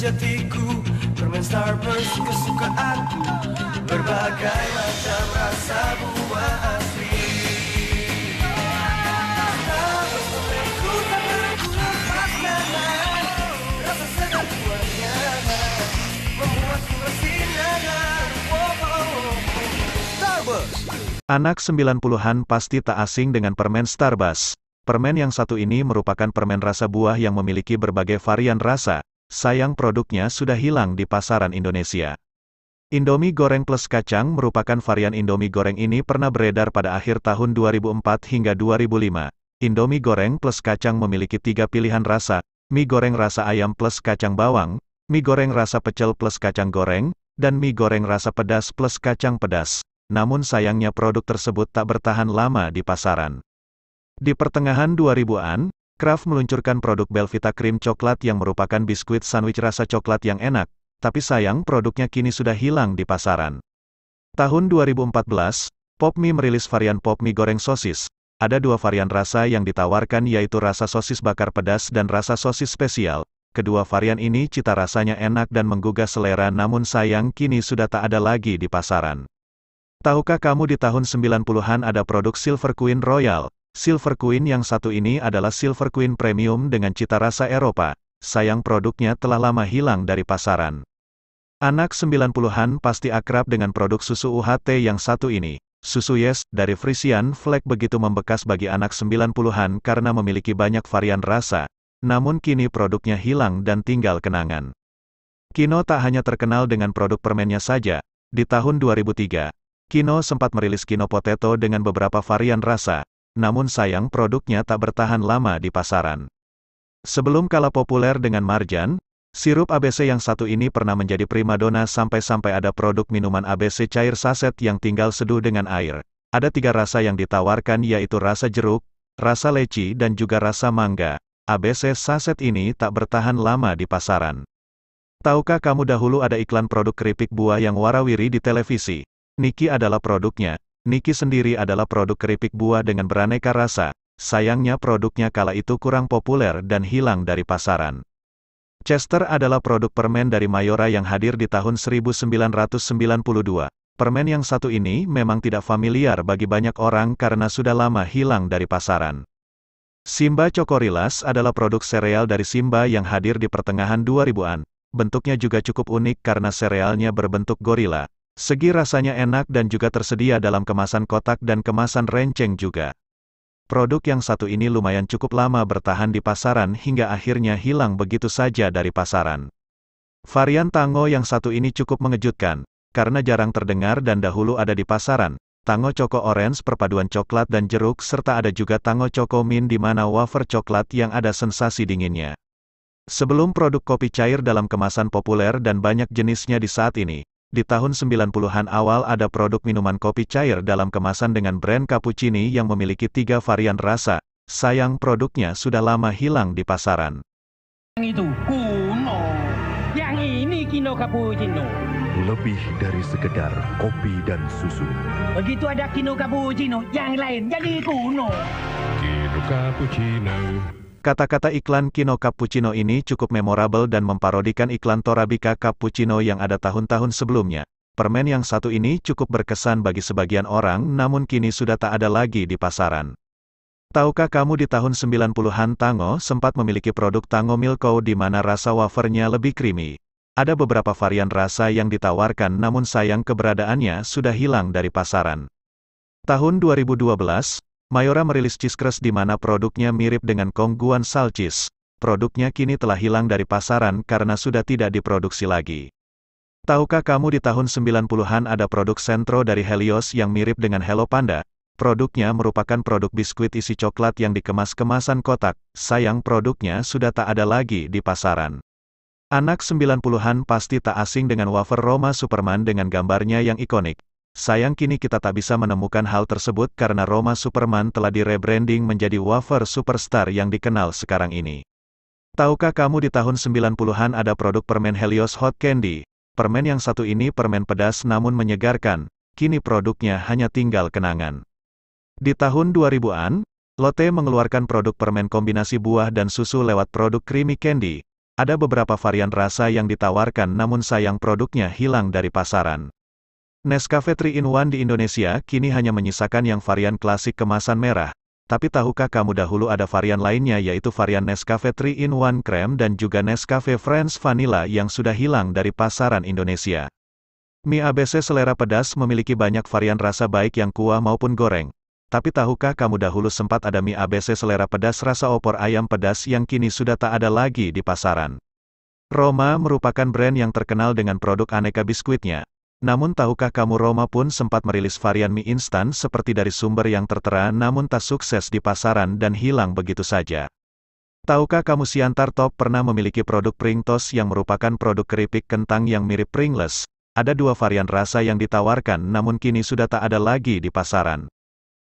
sejatiku Permen Starburst kesukaanku Berbagai macam rasa buah asli oh, oh, oh, Anak 90-an pasti tak asing dengan permen Starburst. Permen yang satu ini merupakan permen rasa buah yang memiliki berbagai varian rasa, sayang produknya sudah hilang di pasaran Indonesia. Indomie goreng plus kacang merupakan varian Indomie goreng ini pernah beredar pada akhir tahun 2004 hingga 2005. Indomie goreng plus kacang memiliki tiga pilihan rasa, mie goreng rasa ayam plus kacang bawang, mie goreng rasa pecel plus kacang goreng, dan mie goreng rasa pedas plus kacang pedas. Namun sayangnya produk tersebut tak bertahan lama di pasaran. Di pertengahan 2000-an, Kraft meluncurkan produk Belvita Cream Coklat yang merupakan biskuit sandwich rasa coklat yang enak, tapi sayang produknya kini sudah hilang di pasaran. Tahun 2014, Popmi merilis varian Popmi goreng sosis. Ada dua varian rasa yang ditawarkan yaitu rasa sosis bakar pedas dan rasa sosis spesial. Kedua varian ini cita rasanya enak dan menggugah selera namun sayang kini sudah tak ada lagi di pasaran. Tahukah kamu di tahun 90-an ada produk Silver Queen Royal? Silver Queen yang satu ini adalah Silver Queen Premium dengan cita rasa Eropa, sayang produknya telah lama hilang dari pasaran. Anak 90-an pasti akrab dengan produk susu UHT yang satu ini. Susu Yes, dari Frisian Flag begitu membekas bagi anak 90-an karena memiliki banyak varian rasa, namun kini produknya hilang dan tinggal kenangan. Kino tak hanya terkenal dengan produk permennya saja, di tahun 2003, Kino sempat merilis Kino Potato dengan beberapa varian rasa, namun sayang produknya tak bertahan lama di pasaran. Sebelum kalah populer dengan marjan, sirup ABC yang satu ini pernah menjadi primadona sampai-sampai ada produk minuman ABC cair saset yang tinggal seduh dengan air. Ada tiga rasa yang ditawarkan yaitu rasa jeruk, rasa leci dan juga rasa mangga. ABC saset ini tak bertahan lama di pasaran. Tahukah kamu dahulu ada iklan produk keripik buah yang warawiri di televisi? Niki adalah produknya. Niki sendiri adalah produk keripik buah dengan beraneka rasa, sayangnya produknya kala itu kurang populer dan hilang dari pasaran. Chester adalah produk permen dari Mayora yang hadir di tahun 1992. Permen yang satu ini memang tidak familiar bagi banyak orang karena sudah lama hilang dari pasaran. Simba Cokorilas adalah produk sereal dari Simba yang hadir di pertengahan 2000-an. Bentuknya juga cukup unik karena serealnya berbentuk gorila, Segi rasanya enak dan juga tersedia dalam kemasan kotak dan kemasan renceng juga. Produk yang satu ini lumayan cukup lama bertahan di pasaran hingga akhirnya hilang begitu saja dari pasaran. Varian tango yang satu ini cukup mengejutkan, karena jarang terdengar dan dahulu ada di pasaran, Tango Choco Orange perpaduan coklat dan jeruk serta ada juga Tango Choco Mint di mana wafer coklat yang ada sensasi dinginnya. Sebelum produk kopi cair dalam kemasan populer dan banyak jenisnya di saat ini, di tahun 90-an awal ada produk minuman kopi cair dalam kemasan dengan brand cappuccini yang memiliki tiga varian rasa. Sayang produknya sudah lama hilang di pasaran. Yang itu kuno, yang ini kino cappuccino. Lebih dari sekedar kopi dan susu. Begitu ada kino cappuccino, yang lain jadi kuno. Kino cappuccino. Kata-kata iklan Kino Cappuccino ini cukup memorable dan memparodikan iklan Torabika Cappuccino yang ada tahun-tahun sebelumnya. Permen yang satu ini cukup berkesan bagi sebagian orang namun kini sudah tak ada lagi di pasaran. Tahukah kamu di tahun 90-an Tango sempat memiliki produk Tango Milko di mana rasa wafernya lebih creamy. Ada beberapa varian rasa yang ditawarkan namun sayang keberadaannya sudah hilang dari pasaran. Tahun 2012, Mayora merilis Cheesecrust di mana produknya mirip dengan Kongguan salchis. Produknya kini telah hilang dari pasaran karena sudah tidak diproduksi lagi. Tahukah kamu di tahun 90-an ada produk sentro dari Helios yang mirip dengan Hello Panda? Produknya merupakan produk biskuit isi coklat yang dikemas kemasan kotak, sayang produknya sudah tak ada lagi di pasaran. Anak 90-an pasti tak asing dengan wafer Roma Superman dengan gambarnya yang ikonik, Sayang kini kita tak bisa menemukan hal tersebut karena Roma Superman telah direbranding menjadi wafer superstar yang dikenal sekarang ini. Tahukah kamu di tahun 90-an ada produk permen Helios Hot Candy? Permen yang satu ini permen pedas namun menyegarkan, kini produknya hanya tinggal kenangan. Di tahun 2000-an, Lotte mengeluarkan produk permen kombinasi buah dan susu lewat produk creamy candy. Ada beberapa varian rasa yang ditawarkan namun sayang produknya hilang dari pasaran. Nescafe 3-in-1 di Indonesia kini hanya menyisakan yang varian klasik kemasan merah. Tapi tahukah kamu dahulu ada varian lainnya yaitu varian Nescafe 3-in-1 Creme dan juga Nescafe French Vanilla yang sudah hilang dari pasaran Indonesia. Mie ABC selera pedas memiliki banyak varian rasa baik yang kuah maupun goreng. Tapi tahukah kamu dahulu sempat ada mie ABC selera pedas rasa opor ayam pedas yang kini sudah tak ada lagi di pasaran. Roma merupakan brand yang terkenal dengan produk aneka biskuitnya. Namun tahukah kamu Roma pun sempat merilis varian mie instan seperti dari sumber yang tertera namun tak sukses di pasaran dan hilang begitu saja. Tahukah kamu Siantar Top pernah memiliki produk Pringtos yang merupakan produk keripik kentang yang mirip Pringles? Ada dua varian rasa yang ditawarkan namun kini sudah tak ada lagi di pasaran.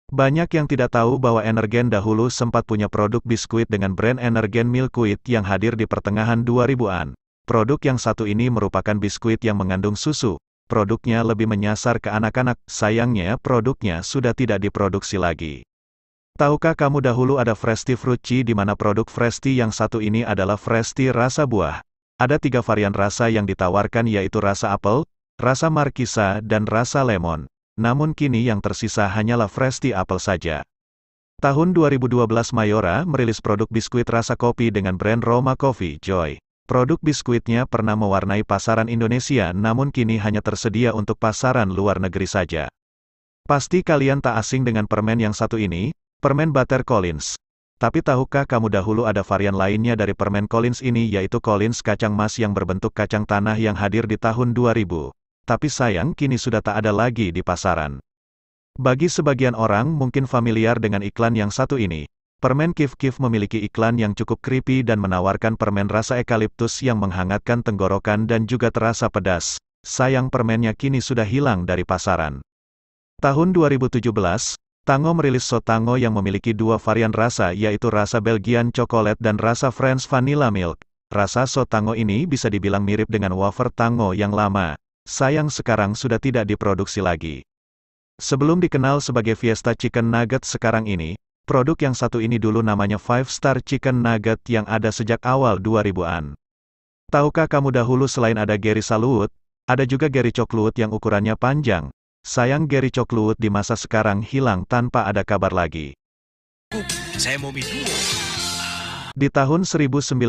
Banyak yang tidak tahu bahwa Energen dahulu sempat punya produk biskuit dengan brand Energen Milkuit yang hadir di pertengahan 2000-an. Produk yang satu ini merupakan biskuit yang mengandung susu, produknya lebih menyasar ke anak-anak, sayangnya produknya sudah tidak diproduksi lagi. Tahukah kamu dahulu ada Fresti Frucci di mana produk Fresti yang satu ini adalah Fresti rasa buah. Ada tiga varian rasa yang ditawarkan yaitu rasa apel, rasa markisa, dan rasa lemon. Namun kini yang tersisa hanyalah Fresti apel saja. Tahun 2012 Mayora merilis produk biskuit rasa kopi dengan brand Roma Coffee Joy. Produk biskuitnya pernah mewarnai pasaran Indonesia namun kini hanya tersedia untuk pasaran luar negeri saja. Pasti kalian tak asing dengan permen yang satu ini, permen butter Collins. Tapi tahukah kamu dahulu ada varian lainnya dari permen Collins ini yaitu Collins kacang mas yang berbentuk kacang tanah yang hadir di tahun 2000. Tapi sayang kini sudah tak ada lagi di pasaran. Bagi sebagian orang mungkin familiar dengan iklan yang satu ini, Permen Kif Kif memiliki iklan yang cukup creepy dan menawarkan permen rasa eukaliptus yang menghangatkan tenggorokan dan juga terasa pedas. Sayang permennya kini sudah hilang dari pasaran. Tahun 2017, Tango merilis Sotango yang memiliki dua varian rasa yaitu rasa Belgian Chocolate dan rasa French vanilla milk. Rasa Sotango ini bisa dibilang mirip dengan wafer Tango yang lama. Sayang sekarang sudah tidak diproduksi lagi. Sebelum dikenal sebagai Fiesta Chicken Nugget sekarang ini, Produk yang satu ini dulu namanya Five Star Chicken Nugget yang ada sejak awal 2000-an. Tahukah kamu dahulu selain ada Gary Saluut, ada juga Gary Cokluut yang ukurannya panjang. Sayang Gary Cokluut di masa sekarang hilang tanpa ada kabar lagi. Saya mau minum. Di tahun 1996,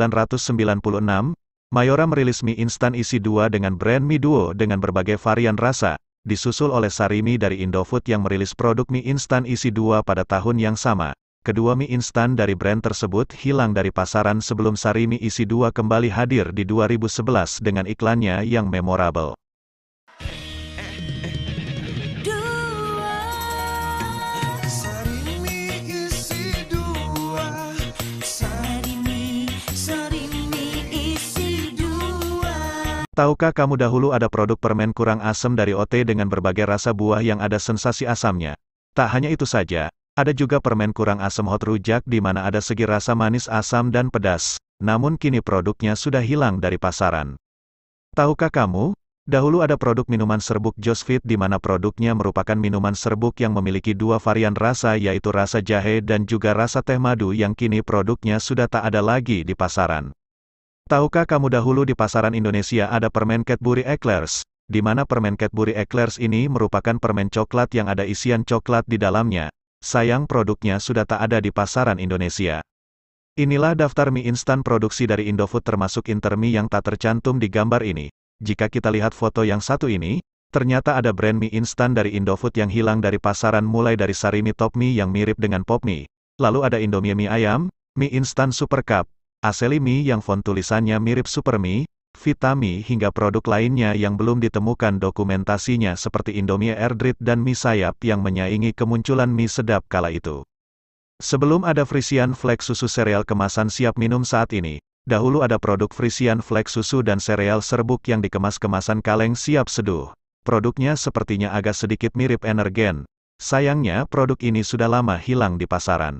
Mayora merilis mie instan isi dua dengan brand Mi duo dengan berbagai varian rasa, disusul oleh Sarimi dari Indofood yang merilis produk mie instan isi dua pada tahun yang sama. Kedua mie instan dari brand tersebut hilang dari pasaran sebelum Sarimi isi dua kembali hadir di 2011 dengan iklannya yang memorable. Tahukah kamu dahulu ada produk permen kurang asam dari OT dengan berbagai rasa buah yang ada sensasi asamnya? Tak hanya itu saja, ada juga permen kurang asam hot rujak di mana ada segi rasa manis asam dan pedas, namun kini produknya sudah hilang dari pasaran. Tahukah kamu, dahulu ada produk minuman serbuk Josfit di mana produknya merupakan minuman serbuk yang memiliki dua varian rasa yaitu rasa jahe dan juga rasa teh madu yang kini produknya sudah tak ada lagi di pasaran. Tahukah kamu dahulu di pasaran Indonesia ada permen Cadbury Eclairs, di mana permen Cadbury Eclairs ini merupakan permen coklat yang ada isian coklat di dalamnya. Sayang produknya sudah tak ada di pasaran Indonesia. Inilah daftar mie instan produksi dari Indofood termasuk intermi yang tak tercantum di gambar ini. Jika kita lihat foto yang satu ini, ternyata ada brand mie instan dari Indofood yang hilang dari pasaran mulai dari Sarimi Topmi top mie yang mirip dengan pop mie. Lalu ada Indomie mie ayam, mie instan super cup, aselimi yang font tulisannya mirip supermi, Vitami hingga produk lainnya yang belum ditemukan dokumentasinya seperti Indomie Erdrit dan Mi sayap yang menyaingi kemunculan mie sedap kala itu. Sebelum ada Frisian Flex susu sereal kemasan siap minum saat ini, dahulu ada produk Frisian Flex susu dan sereal serbuk yang dikemas kemasan kaleng siap seduh. Produknya sepertinya agak sedikit mirip energen. Sayangnya produk ini sudah lama hilang di pasaran.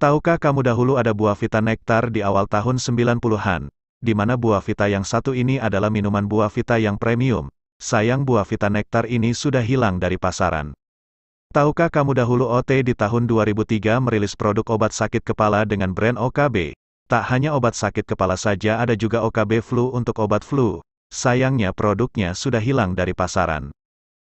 Tahukah kamu dahulu ada buah vita nektar di awal tahun 90-an, di mana buah vita yang satu ini adalah minuman buah vita yang premium, sayang buah vita nektar ini sudah hilang dari pasaran. Tahukah kamu dahulu OT di tahun 2003 merilis produk obat sakit kepala dengan brand OKB? Tak hanya obat sakit kepala saja ada juga OKB flu untuk obat flu, sayangnya produknya sudah hilang dari pasaran.